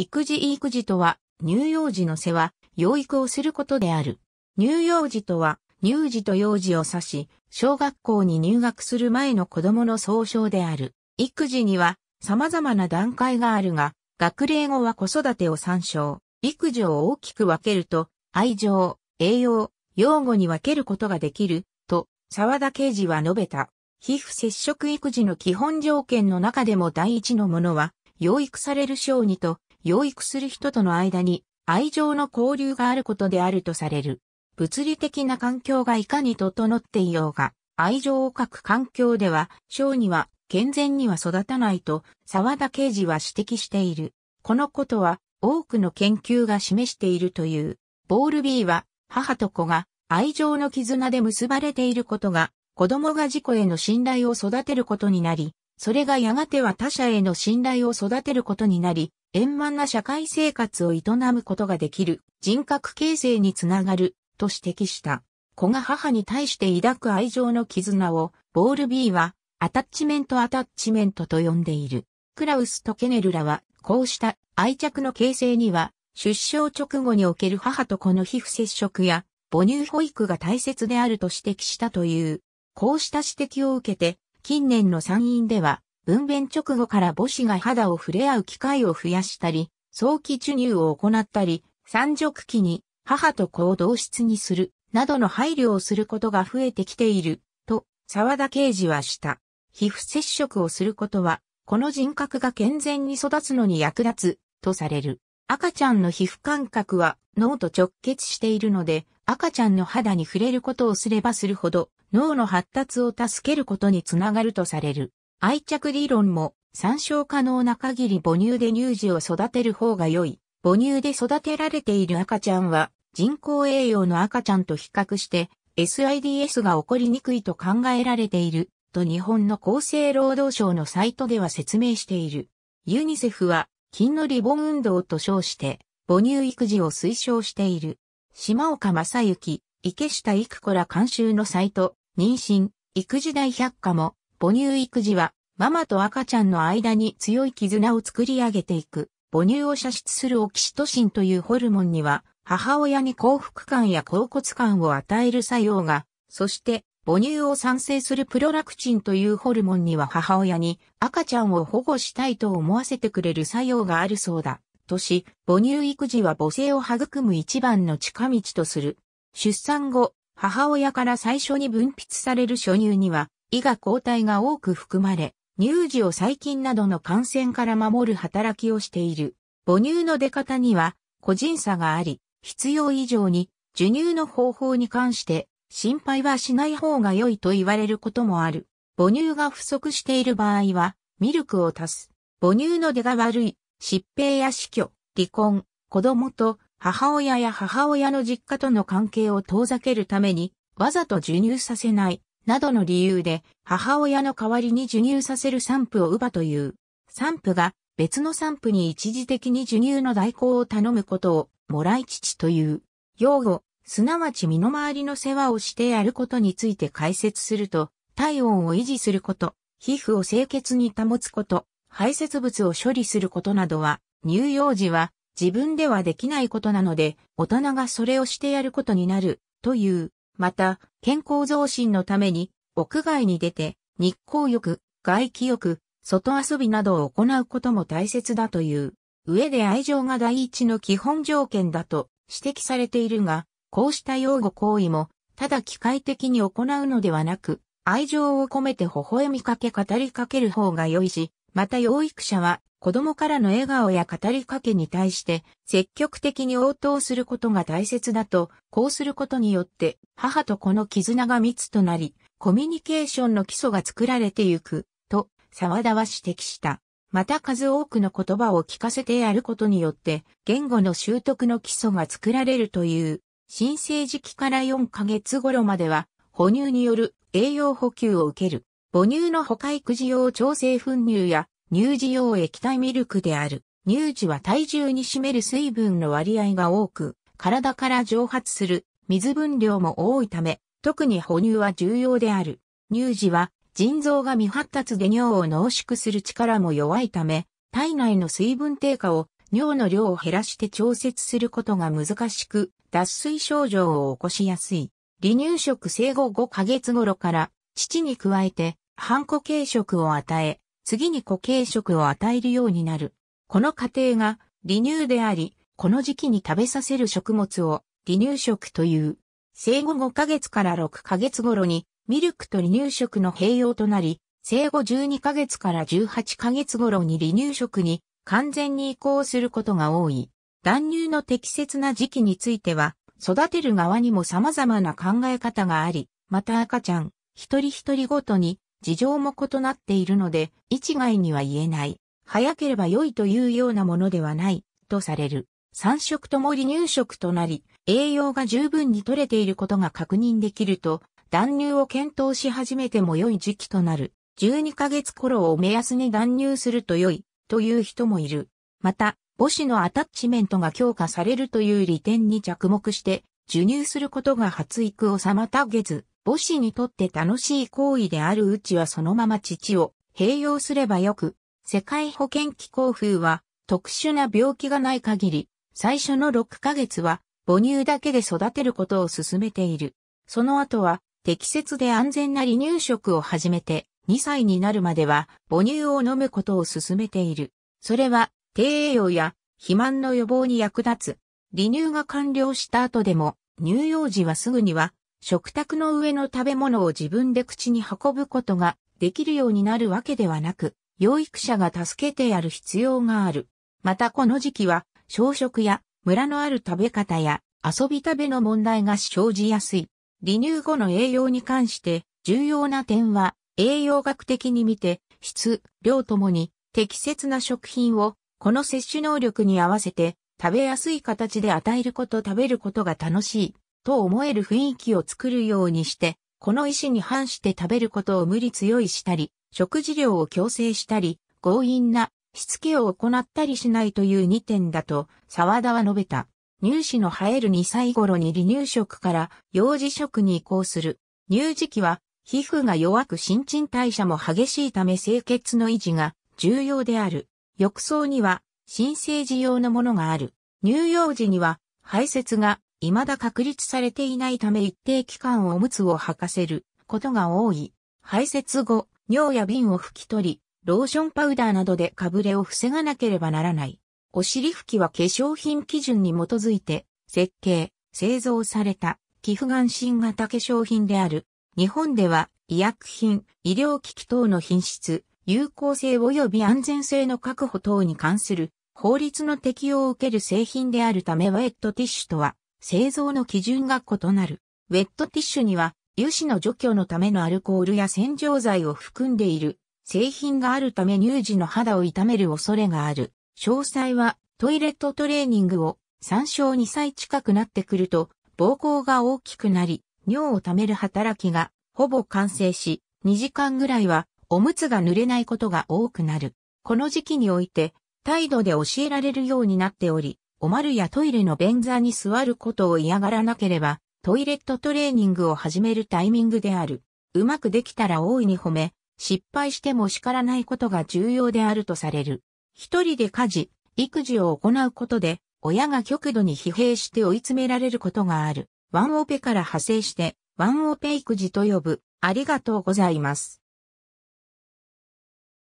育児育児とは、乳幼児の世話、養育をすることである。乳幼児とは、乳児と幼児を指し、小学校に入学する前の子供の総称である。育児には、様々な段階があるが、学齢後は子育てを参照。育児を大きく分けると、愛情、栄養、養護に分けることができる、と、沢田刑事は述べた。皮膚接触育児の基本条件の中でも第一のものは、養育される小児と養育する人との間に愛情の交流があることであるとされる。物理的な環境がいかに整っていようが、愛情を欠く環境では、小には健全には育たないと、沢田刑事は指摘している。このことは、多くの研究が示しているという。ボール B は、母と子が愛情の絆で結ばれていることが、子供が自己への信頼を育てることになり、それがやがては他者への信頼を育てることになり、円満な社会生活を営むことができる人格形成につながると指摘した。子が母に対して抱く愛情の絆をボール B はアタッチメントアタッチメントと呼んでいる。クラウスとケネルらはこうした愛着の形成には出生直後における母と子の皮膚接触や母乳保育が大切であると指摘したという。こうした指摘を受けて近年の参院では分娩直後から母子が肌を触れ合う機会を増やしたり、早期授乳を行ったり、産褥期に母と子を同室にする、などの配慮をすることが増えてきている、と、沢田刑事はした。皮膚接触をすることは、この人格が健全に育つのに役立つ、とされる。赤ちゃんの皮膚感覚は脳と直結しているので、赤ちゃんの肌に触れることをすればするほど、脳の発達を助けることにつながるとされる。愛着理論も参照可能な限り母乳で乳児を育てる方が良い。母乳で育てられている赤ちゃんは人工栄養の赤ちゃんと比較して SIDS が起こりにくいと考えられていると日本の厚生労働省のサイトでは説明している。ユニセフは金のリボン運動と称して母乳育児を推奨している。島岡正幸、池下育子ら監修のサイト、妊娠、育児大百科も母乳育児は、ママと赤ちゃんの間に強い絆を作り上げていく。母乳を射出するオキシトシンというホルモンには、母親に幸福感や恍骨感を与える作用が、そして母乳を産生するプロラクチンというホルモンには母親に赤ちゃんを保護したいと思わせてくれる作用があるそうだ。とし、母乳育児は母性を育む一番の近道とする。出産後、母親から最初に分泌される初乳には胃が抗体が多く含まれ、乳児を細菌などの感染から守る働きをしている。母乳の出方には個人差があり、必要以上に授乳の方法に関して心配はしない方が良いと言われることもある。母乳が不足している場合は、ミルクを足す。母乳の出が悪い、疾病や死去、離婚、子供と母親や母親の実家との関係を遠ざけるために、わざと授乳させない。などの理由で母親の代わりに授乳させる産婦を乳母という。産婦が別の産婦に一時的に授乳の代行を頼むことをもらい父という。用語、すなわち身の回りの世話をしてやることについて解説すると、体温を維持すること、皮膚を清潔に保つこと、排泄物を処理することなどは、乳幼児は自分ではできないことなので、大人がそれをしてやることになる、という。また、健康増進のために、屋外に出て、日光浴、外気浴、外遊びなどを行うことも大切だという、上で愛情が第一の基本条件だと指摘されているが、こうした擁護行為も、ただ機械的に行うのではなく、愛情を込めて微笑みかけ語りかける方が良いし、また養育者は子供からの笑顔や語りかけに対して積極的に応答することが大切だと、こうすることによって母と子の絆が密となり、コミュニケーションの基礎が作られていく、と沢田は指摘した。また数多くの言葉を聞かせてやることによって、言語の習得の基礎が作られるという、新生時期から4ヶ月頃までは、哺乳による栄養補給を受ける。母乳の他育児用調整粉乳や乳児用液体ミルクである。乳児は体重に占める水分の割合が多く、体から蒸発する水分量も多いため、特に哺乳は重要である。乳児は腎臓が未発達で尿を濃縮する力も弱いため、体内の水分低下を尿の量を減らして調節することが難しく、脱水症状を起こしやすい。離乳食生後5ヶ月頃から、父に加えて、半固形食を与え、次に固形食を与えるようになる。この過程が離乳であり、この時期に食べさせる食物を離乳食という。生後5ヶ月から6ヶ月頃にミルクと離乳食の併用となり、生後12ヶ月から18ヶ月頃に離乳食に完全に移行することが多い。断乳の適切な時期については、育てる側にも様々な考え方があり、また赤ちゃん、一人一人ごとに事情も異なっているので、一概には言えない。早ければ良いというようなものではない、とされる。三食とも離乳食となり、栄養が十分に取れていることが確認できると、断乳を検討し始めても良い時期となる。12ヶ月頃を目安に断乳すると良い、という人もいる。また、母子のアタッチメントが強化されるという利点に着目して、授乳することが発育を妨げず、母子にとって楽しい行為であるうちはそのまま父を併用すればよく、世界保健機構風は特殊な病気がない限り、最初の6ヶ月は母乳だけで育てることを勧めている。その後は適切で安全な離乳食を始めて2歳になるまでは母乳を飲むことを勧めている。それは低栄養や肥満の予防に役立つ。離乳が完了した後でも乳幼児はすぐには食卓の上の食べ物を自分で口に運ぶことができるようになるわけではなく、養育者が助けてやる必要がある。またこの時期は、小食や村のある食べ方や遊び食べの問題が生じやすい。離乳後の栄養に関して重要な点は、栄養学的に見て、質、量ともに適切な食品をこの摂取能力に合わせて食べやすい形で与えること食べることが楽しい。と思える雰囲気を作るようにして、この意思に反して食べることを無理強いしたり、食事量を強制したり、強引なしつけを行ったりしないという2点だと、沢田は述べた。乳歯の生える2歳頃に離乳食から幼児食に移行する。乳児期は皮膚が弱く新陳代謝も激しいため清潔の維持が重要である。浴槽には新生児用のものがある。乳幼児には排泄が未だ確立されていないため一定期間おむつを履かせることが多い。排泄後、尿や便を拭き取り、ローションパウダーなどでかぶれを防がなければならない。お尻拭きは化粧品基準に基づいて、設計、製造された、寄付眼神型化粧品である。日本では、医薬品、医療機器等の品質、有効性及び安全性の確保等に関する法律の適用を受ける製品であるためウェットティッシュとは製造の基準が異なる。ウェットティッシュには油脂の除去のためのアルコールや洗浄剤を含んでいる製品があるため乳児の肌を痛める恐れがある。詳細はトイレットトレーニングを参照2歳近くなってくると膀胱が大きくなり尿を溜める働きがほぼ完成し2時間ぐらいはおむつが濡れないことが多くなる。この時期において態度で教えられるようになっておりおまるやトイレの便座に座ることを嫌がらなければ、トイレットトレーニングを始めるタイミングである。うまくできたら大いに褒め、失敗しても叱らないことが重要であるとされる。一人で家事、育児を行うことで、親が極度に疲弊して追い詰められることがある。ワンオペから派生して、ワンオペ育児と呼ぶ。ありがとうございます。